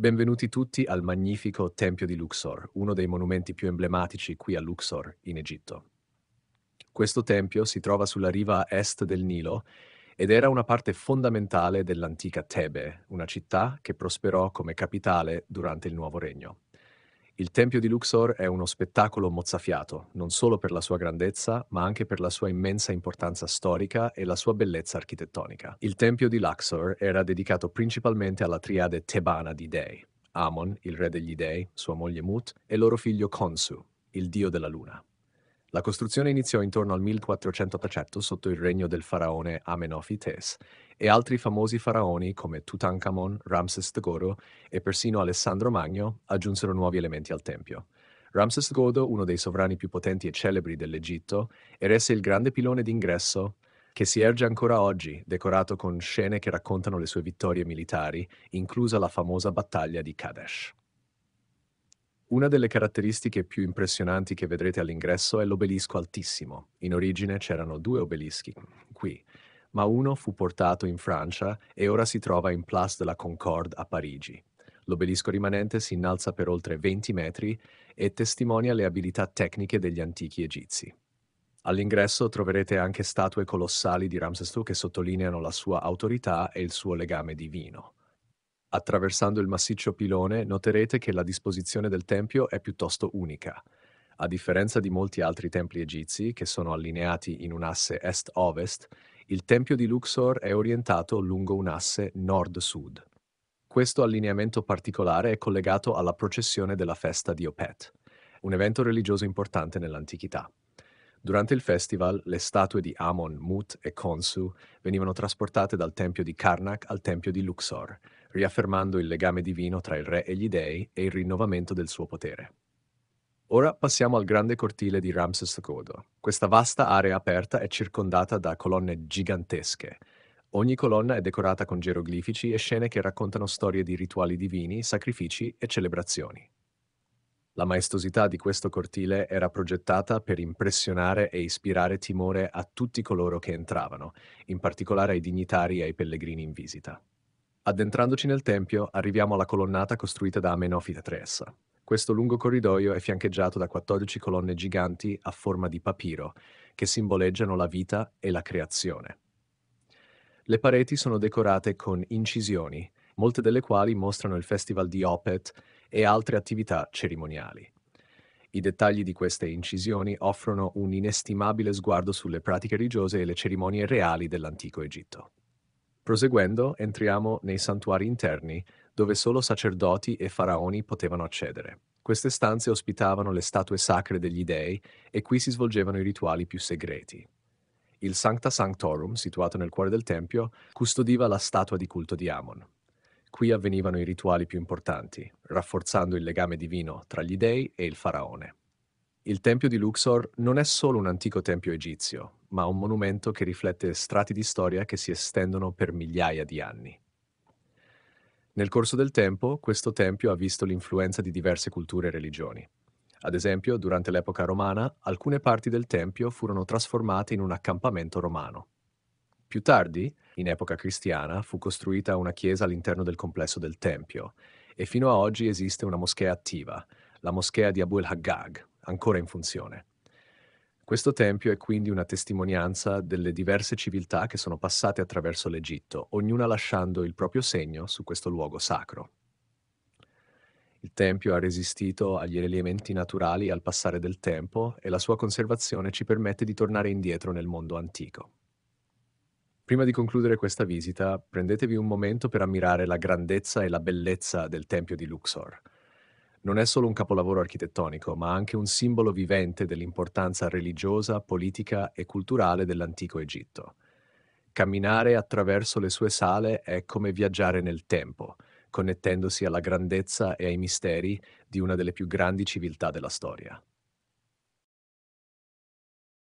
Benvenuti tutti al magnifico Tempio di Luxor, uno dei monumenti più emblematici qui a Luxor, in Egitto. Questo tempio si trova sulla riva est del Nilo ed era una parte fondamentale dell'antica Tebe, una città che prosperò come capitale durante il Nuovo Regno. Il Tempio di Luxor è uno spettacolo mozzafiato, non solo per la sua grandezza, ma anche per la sua immensa importanza storica e la sua bellezza architettonica. Il Tempio di Luxor era dedicato principalmente alla triade tebana di dei, Amon, il re degli dei, sua moglie Mut, e loro figlio Khonsu, il dio della luna. La costruzione iniziò intorno al 1400 sotto il regno del faraone Amenofites e altri famosi faraoni come Tutankhamon, Ramses de Godo e persino Alessandro Magno aggiunsero nuovi elementi al tempio. Ramses Godo, uno dei sovrani più potenti e celebri dell'Egitto, eresse il grande pilone d'ingresso che si erge ancora oggi, decorato con scene che raccontano le sue vittorie militari, inclusa la famosa battaglia di Kadesh. Una delle caratteristiche più impressionanti che vedrete all'ingresso è l'obelisco altissimo. In origine c'erano due obelischi qui, ma uno fu portato in Francia e ora si trova in Place de la Concorde a Parigi. L'obelisco rimanente si innalza per oltre 20 metri e testimonia le abilità tecniche degli antichi egizi. All'ingresso troverete anche statue colossali di Ramses II che sottolineano la sua autorità e il suo legame divino. Attraversando il massiccio pilone noterete che la disposizione del tempio è piuttosto unica. A differenza di molti altri templi egizi, che sono allineati in un asse est-ovest, il tempio di Luxor è orientato lungo un asse nord-sud. Questo allineamento particolare è collegato alla processione della festa di Opet, un evento religioso importante nell'antichità. Durante il festival, le statue di Amon, Mut e Khonsu venivano trasportate dal tempio di Karnak al tempio di Luxor, riaffermando il legame divino tra il re e gli dei e il rinnovamento del suo potere. Ora passiamo al grande cortile di Ramses II. Questa vasta area aperta è circondata da colonne gigantesche. Ogni colonna è decorata con geroglifici e scene che raccontano storie di rituali divini, sacrifici e celebrazioni. La maestosità di questo cortile era progettata per impressionare e ispirare timore a tutti coloro che entravano, in particolare ai dignitari e ai pellegrini in visita. Addentrandoci nel tempio, arriviamo alla colonnata costruita da Amenofita III. Questo lungo corridoio è fiancheggiato da 14 colonne giganti a forma di papiro, che simboleggiano la vita e la creazione. Le pareti sono decorate con incisioni, molte delle quali mostrano il festival di Opet e altre attività cerimoniali. I dettagli di queste incisioni offrono un inestimabile sguardo sulle pratiche religiose e le cerimonie reali dell'antico Egitto. Proseguendo, entriamo nei santuari interni, dove solo sacerdoti e faraoni potevano accedere. Queste stanze ospitavano le statue sacre degli dei e qui si svolgevano i rituali più segreti. Il Sancta Sanctorum, situato nel cuore del Tempio, custodiva la statua di culto di Amon. Qui avvenivano i rituali più importanti, rafforzando il legame divino tra gli dei e il faraone. Il Tempio di Luxor non è solo un antico tempio egizio, ma un monumento che riflette strati di storia che si estendono per migliaia di anni. Nel corso del tempo, questo tempio ha visto l'influenza di diverse culture e religioni. Ad esempio, durante l'epoca romana, alcune parti del tempio furono trasformate in un accampamento romano. Più tardi, in epoca cristiana, fu costruita una chiesa all'interno del complesso del tempio e fino a oggi esiste una moschea attiva, la moschea di Abu el-Haggag, ancora in funzione. Questo tempio è quindi una testimonianza delle diverse civiltà che sono passate attraverso l'Egitto, ognuna lasciando il proprio segno su questo luogo sacro. Il tempio ha resistito agli elementi naturali al passare del tempo e la sua conservazione ci permette di tornare indietro nel mondo antico. Prima di concludere questa visita, prendetevi un momento per ammirare la grandezza e la bellezza del tempio di Luxor non è solo un capolavoro architettonico, ma anche un simbolo vivente dell'importanza religiosa, politica e culturale dell'antico Egitto. Camminare attraverso le sue sale è come viaggiare nel tempo, connettendosi alla grandezza e ai misteri di una delle più grandi civiltà della storia.